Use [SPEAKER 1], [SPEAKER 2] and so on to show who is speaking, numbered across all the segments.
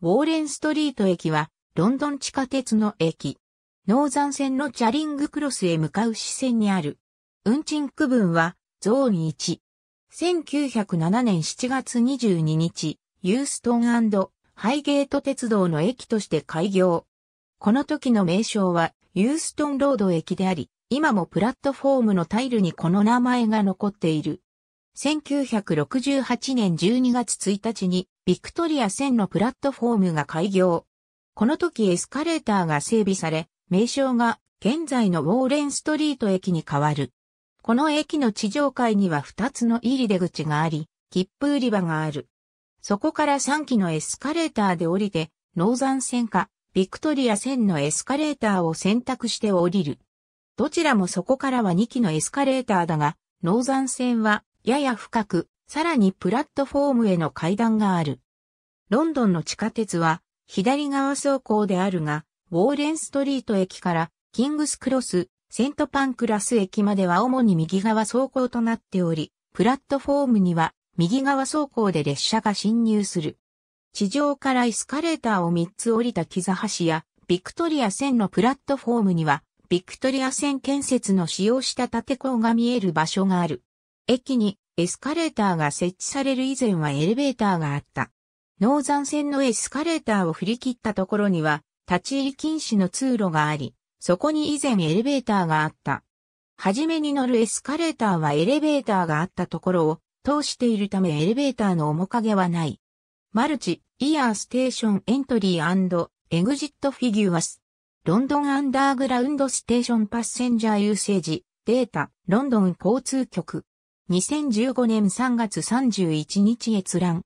[SPEAKER 1] ウォーレンストリート駅は、ロンドン地下鉄の駅。ノーザン線のチャリングクロスへ向かう支線にある。運賃区分は、ゾーン1。1907年7月22日、ユーストンハイゲート鉄道の駅として開業。この時の名称は、ユーストンロード駅であり、今もプラットフォームのタイルにこの名前が残っている。1968年12月1日にビクトリア線のプラットフォームが開業。この時エスカレーターが整備され、名称が現在のウォーレンストリート駅に変わる。この駅の地上階には2つの入り出口があり、切符売り場がある。そこから3機のエスカレーターで降りて、ノーザン線か、ビクトリア線のエスカレーターを選択して降りる。どちらもそこからは2機のエスカレーターだが、ノーザン線はやや深く、さらにプラットフォームへの階段がある。ロンドンの地下鉄は、左側走行であるが、ウォーレンストリート駅から、キングスクロス、セントパンクラス駅までは主に右側走行となっており、プラットフォームには、右側走行で列車が進入する。地上からエスカレーターを3つ降りた木座橋や、ビクトリア線のプラットフォームには、ビクトリア線建設の使用した建構が見える場所がある。駅にエスカレーターが設置される以前はエレベーターがあった。ノーザン線のエスカレーターを振り切ったところには、立ち入り禁止の通路があり、そこに以前エレベーターがあった。はじめに乗るエスカレーターはエレベーターがあったところを通しているためエレベーターの面影はない。マルチ、イヤーステーションエントリーエグジットフィギュアス。ロンドンアンダーグラウンドステーションパッセンジャーユーセージ、データ、ロンドン交通局。2015年3月31日閲覧。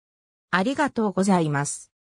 [SPEAKER 1] ありがとうございます。